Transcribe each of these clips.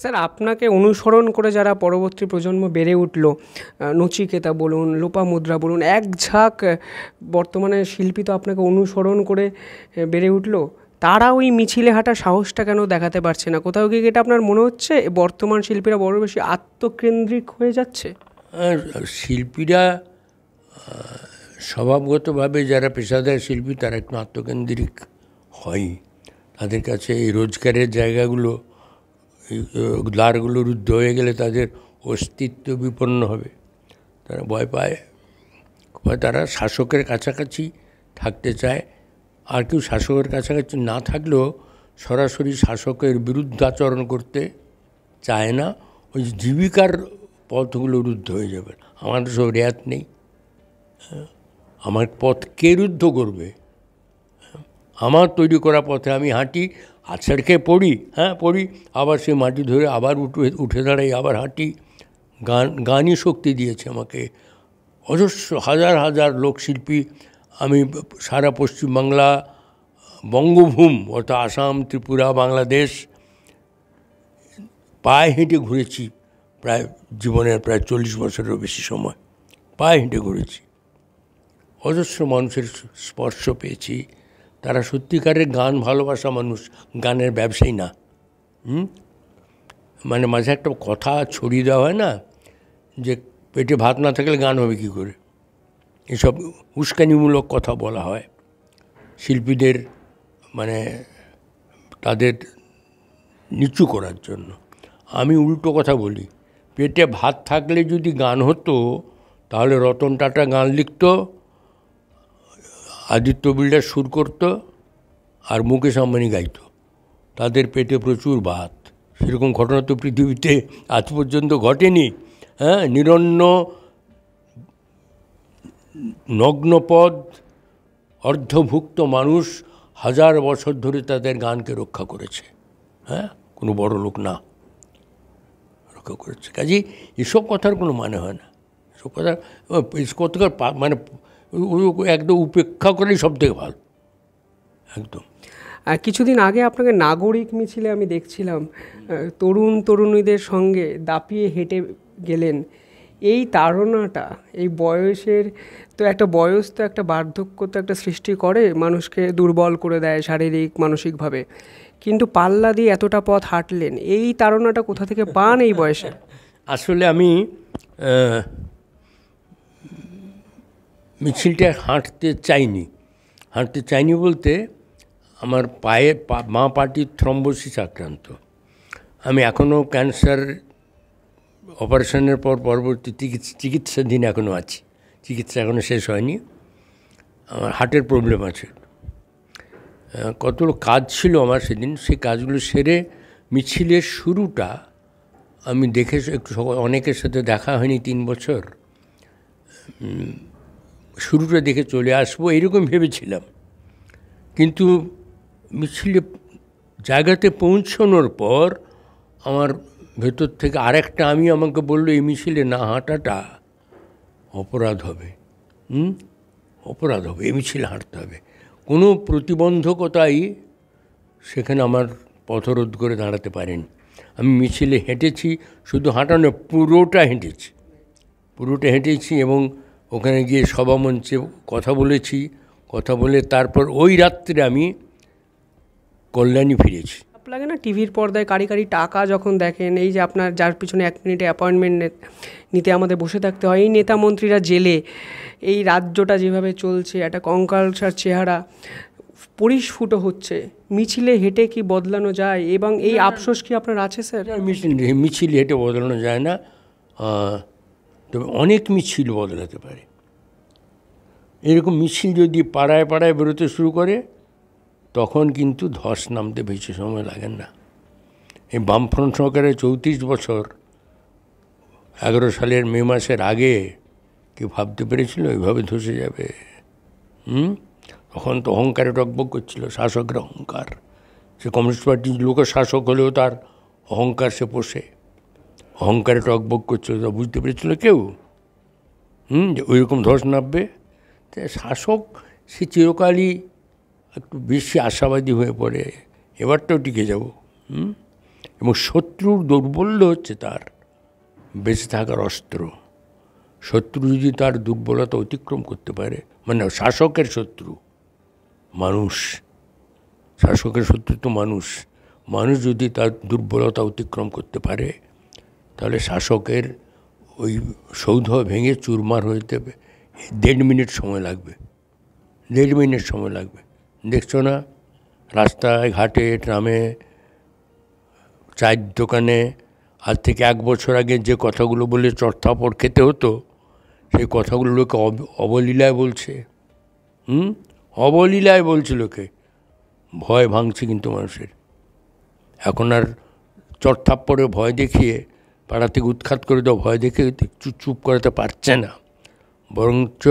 sir আপনাকে অনুসরণ করে যারা পরবর্তী প্রজন্ম বেড়ে উঠল নচিকেতা বলুন লোপামুদ্রা বলুন এক ঝাঁক বর্তমানে শিল্পী তো আপনাকে অনুসরণ করে বেড়ে উঠল তারা ওই মিছিলে হাঁটা সাহসটা কেন দেখাতে পারছে না কোথাও গিয়ে এটা আপনার মনে হচ্ছে বর্তমান শিল্পীরা বড় বেশি আত্মকেন্দ্রিক হয়ে যাচ্ছে শিল্পীরা স্বভাবগতভাবে যারা পেশাদার শিল্পী তারা একটু আত্মকেন্দ্রিক হয় তাদের কাছে এই রোজগারের জায়গাগুলো দ্বারগুলো রুদ্ধ হয়ে গেলে তাদের অস্তিত্ব বিপন্ন হবে তারা ভয় পায় তারা শাসকের কাছাকাছি থাকতে চায় আর কেউ শাসকের কাছাকাছি না থাকলেও সরাসরি শাসকের বিরুদ্ধাচরণ করতে চায় না ওই জীবিকার পথগুলো রুদ্ধ হয়ে যাবে আমাদের সব রেয়াত নেই আমার পথ কে রুদ্ধ করবে আমার তৈরি করা পথে আমি হাঁটি আছাড়কে পড়ি হ্যাঁ পড়ি আবার সেই মাটি ধরে আবার উঠে উঠে দাঁড়াই আবার হাঁটি গান গানই শক্তি দিয়েছে আমাকে অজস্র হাজার হাজার লোকশিল্পী আমি সারা পশ্চিমবাংলা বঙ্গভূম অর্থাৎ আসাম ত্রিপুরা বাংলাদেশ পায়ে হেঁটে ঘুরেছি প্রায় জীবনের প্রায় চল্লিশ বছরেরও বেশি সময় পায়ে হেঁটে ঘুরেছি অজস্র মানুষের স্পর্শ পেয়েছি তারা সত্যিকারের গান ভালোবাসা মানুষ গানের ব্যবসায়ী না মানে মাঝে একটা কথা ছড়িয়ে দেওয়া হয় না যে পেটে ভাত না থাকলে গান হবে কী করে এসব উস্কানিমূলক কথা বলা হয় শিল্পীদের মানে তাদের নিচু করার জন্য আমি উল্টো কথা বলি পেটে ভাত থাকলে যদি গান হতো তাহলে রতন টাটা গান লিখতো আদিত্য বিল্ডার সুর করত আর মুকেশ আম্বানি গাইত তাদের পেটে প্রচুর ভাত সেরকম ঘটনা তো পৃথিবীতে আজ পর্যন্ত ঘটেনি হ্যাঁ নিরন্ন নগ্নপদ অর্ধভুক্ত মানুষ হাজার বছর ধরে তাদের গানকে রক্ষা করেছে হ্যাঁ কোনো বড় লোক না রক্ষা করেছে কাজে এসব কথার কোনো মানে হয় না এসব কথা কতকার মানে একদম উপেক্ষা করেই সব থেকে ভালো একদম আর কিছুদিন আগে আপনাকে নাগরিক মিছিলে আমি দেখছিলাম তরুণ তরুণীদের সঙ্গে দাপিয়ে হেঁটে গেলেন এই তারণাটা এই বয়সের তো একটা বয়স তো একটা বার্ধক্য তো একটা সৃষ্টি করে মানুষকে দুর্বল করে দেয় শারীরিক মানসিকভাবে কিন্তু পাল্লা দিয়ে এতটা পথ হাঁটলেন এই তারণাটা কোথা থেকে পান এই বয়সে আসলে আমি মিছিলটা হাঁটতে চাইনি হাঁটতে চাইনি বলতে আমার পায়ে মা পাটি থ্রম্বোসিস আক্রান্ত আমি এখনও ক্যান্সার অপারেশনের পর পরবর্তী চিকিৎসা চিকিৎসাধীন এখনও আছি চিকিৎসা এখনও শেষ হয়নি আমার হার্টের প্রবলেম আছে কতগুলো কাজ ছিল আমার সেদিন সেই কাজগুলো সেরে মিছিলের শুরুটা আমি দেখে একটু অনেকের সাথে দেখা হয়নি তিন বছর শুরুটা দেখে চলে আসবো এরকম ভেবেছিলাম কিন্তু মিছিলে জায়গাতে পৌঁছানোর পর আমার ভেতর থেকে আরেকটা আমি আমাকে বললো এই মিছিলে না হাঁটাটা অপরাধ হবে হুম অপরাধ হবে এই মিছিল হাঁটতে হবে কোনো প্রতিবন্ধকতাই সেখানে আমার পথরোধ করে দাঁড়াতে পারেন আমি মিছিলে হেঁটেছি শুধু হাঁটানো পুরোটা হেঁটেছি পুরোটা হেঁটেছি এবং ওখানে গিয়ে সভামঞ্চে কথা বলেছি কথা বলে তারপর ওই রাত্রে আমি কল্যাণী ফিরেছি লাগে না টিভির পর্দায় কারি কারি টাকা যখন দেখেন এই যে আপনার যার পিছনে এক মিনিটে অ্যাপয়েন্টমেন্ট নিতে আমাদের বসে থাকতে হয় এই নেতা মন্ত্রীরা জেলে এই রাজ্যটা যেভাবে চলছে একটা কঙ্কালসার চেহারা পরিস্ফুট হচ্ছে মিছিলে হেঁটে কি বদলানো যায় এবং এই আফসোস কি আপনার আছে স্যার মিছিল হেঁটে বদলানো যায় না তবে অনেক মিছিল বদলাতে পারে এরকম মিছিল যদি পাড়ায় পাড়ায় বেরোতে শুরু করে তখন কিন্তু ধস নামতে বেশি সময় লাগে না এই বামফ্রন্ট সরকারের চৌত্রিশ বছর এগারো সালের মে মাসের আগে কেউ ভাবতে পেরেছিল এইভাবে ধসে যাবে হুম তখন তো অহংকারে টকবক করছিল শাসকের অহংকার সে কমিউনিস্ট পার্টির লোক শাসক হলেও তার অহংকার সে পোষে অহংকারে টকবক করছিল তা বুঝতে পেরেছিল কেউ হুম যে ওইরকম ধস নামবে শাসক সে চিরকালই একটু বেশি আশাবাদী হয়ে পড়ে এবারটাও টিকে যাব হুম এবং শত্রুর দুর্বল্য হচ্ছে তার বেঁচে থাকার অস্ত্র শত্রু যদি তার দুর্বলতা অতিক্রম করতে পারে মানে শাসকের শত্রু মানুষ শাসকের শত্রু তো মানুষ মানুষ যদি তার দুর্বলতা অতিক্রম করতে পারে তাহলে শাসকের ওই সৌধ ভেঙে চুরমার হয়ে দেবে দেড় মিনিট সময় লাগবে দেড় মিনিট সময় লাগবে দেখছো না রাস্তায় ঘাটে ট্রামে চায়ের দোকানে আজ থেকে এক বছর আগে যে কথাগুলো বলে চর্থাপড় খেতে হতো সেই কথাগুলো লোকে অবলীলায় বলছে হুম অবলীলায় বলছে লোকে ভয় ভাঙছে কিন্তু মানুষের এখন আর চর্থাপড়ে ভয় দেখিয়ে পাড়া থেকে উৎখাত করে দেওয়া ভয় দেখে চুপ করাতে পারছে না বরঞ্চ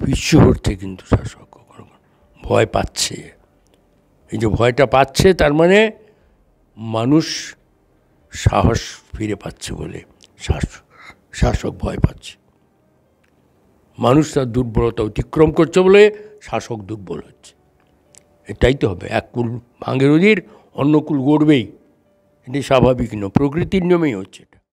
পিছু হচ্ছে কিন্তু শাসক ভয় পাচ্ছে এই যে ভয়টা পাচ্ছে তার মানে মানুষ সাহস ফিরে পাচ্ছে বলে শাসক ভয় পাচ্ছে মানুষ তার দুর্বলতা অতিক্রম করছে বলে শাসক দুর্বল হচ্ছে এটাই তো হবে এক কুল ভাঙের অধীর অন্য কুল গড়বেই এটি স্বাভাবিক নয় প্রকৃতির নিয়মেই হচ্ছে এটা